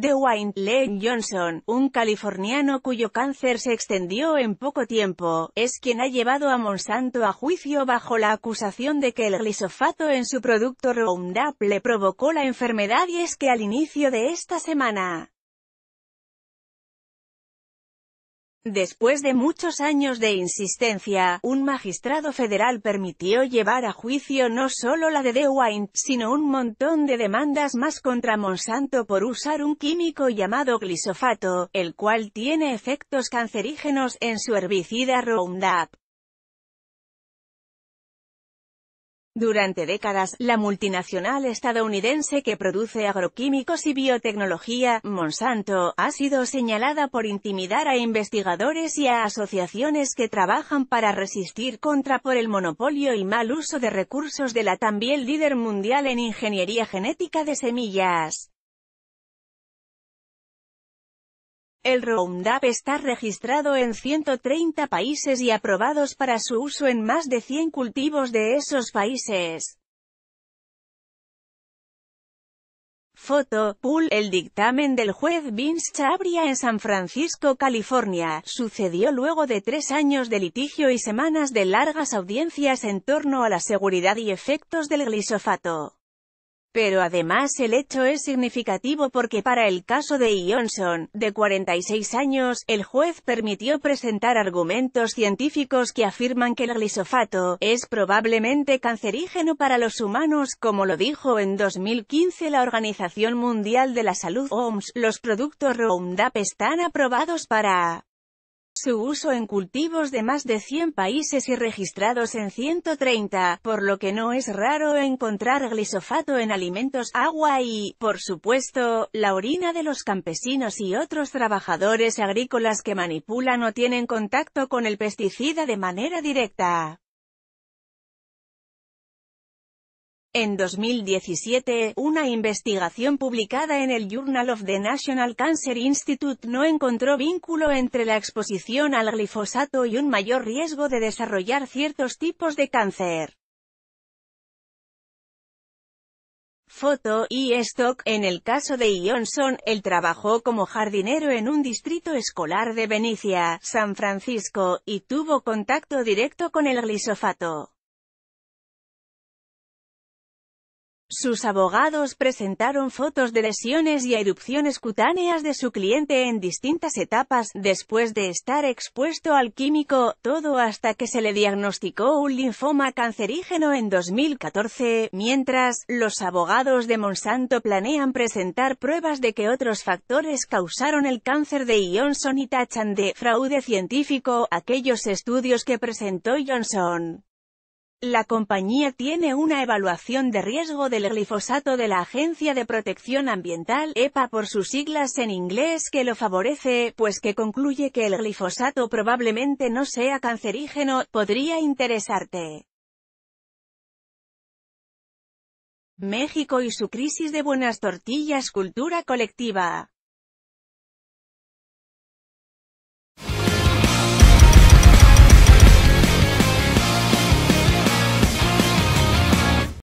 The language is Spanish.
DeWine Lane Johnson, un californiano cuyo cáncer se extendió en poco tiempo, es quien ha llevado a Monsanto a juicio bajo la acusación de que el glisofato en su producto Roundup le provocó la enfermedad y es que al inicio de esta semana, Después de muchos años de insistencia, un magistrado federal permitió llevar a juicio no solo la de DeWine, sino un montón de demandas más contra Monsanto por usar un químico llamado glisofato, el cual tiene efectos cancerígenos en su herbicida Roundup. Durante décadas, la multinacional estadounidense que produce agroquímicos y biotecnología, Monsanto, ha sido señalada por intimidar a investigadores y a asociaciones que trabajan para resistir contra por el monopolio y mal uso de recursos de la también líder mundial en ingeniería genética de semillas. El Roundup está registrado en 130 países y aprobados para su uso en más de 100 cultivos de esos países. Foto, Pool, el dictamen del juez Vince Chabria en San Francisco, California, sucedió luego de tres años de litigio y semanas de largas audiencias en torno a la seguridad y efectos del glisofato. Pero además el hecho es significativo porque para el caso de Johnson, de 46 años, el juez permitió presentar argumentos científicos que afirman que el glisofato es probablemente cancerígeno para los humanos, como lo dijo en 2015 la Organización Mundial de la Salud OMS. Los productos Roundup están aprobados para su uso en cultivos de más de 100 países y registrados en 130, por lo que no es raro encontrar glisofato en alimentos, agua y, por supuesto, la orina de los campesinos y otros trabajadores agrícolas que manipulan o tienen contacto con el pesticida de manera directa. En 2017, una investigación publicada en el Journal of the National Cancer Institute no encontró vínculo entre la exposición al glifosato y un mayor riesgo de desarrollar ciertos tipos de cáncer. Foto y Stock, en el caso de Johnson, él trabajó como jardinero en un distrito escolar de Venecia, San Francisco, y tuvo contacto directo con el glifosato. Sus abogados presentaron fotos de lesiones y erupciones cutáneas de su cliente en distintas etapas, después de estar expuesto al químico, todo hasta que se le diagnosticó un linfoma cancerígeno en 2014, mientras, los abogados de Monsanto planean presentar pruebas de que otros factores causaron el cáncer de Johnson y tachan de fraude científico aquellos estudios que presentó Johnson. La compañía tiene una evaluación de riesgo del glifosato de la Agencia de Protección Ambiental, EPA por sus siglas en inglés que lo favorece, pues que concluye que el glifosato probablemente no sea cancerígeno, podría interesarte. México y su crisis de buenas tortillas cultura colectiva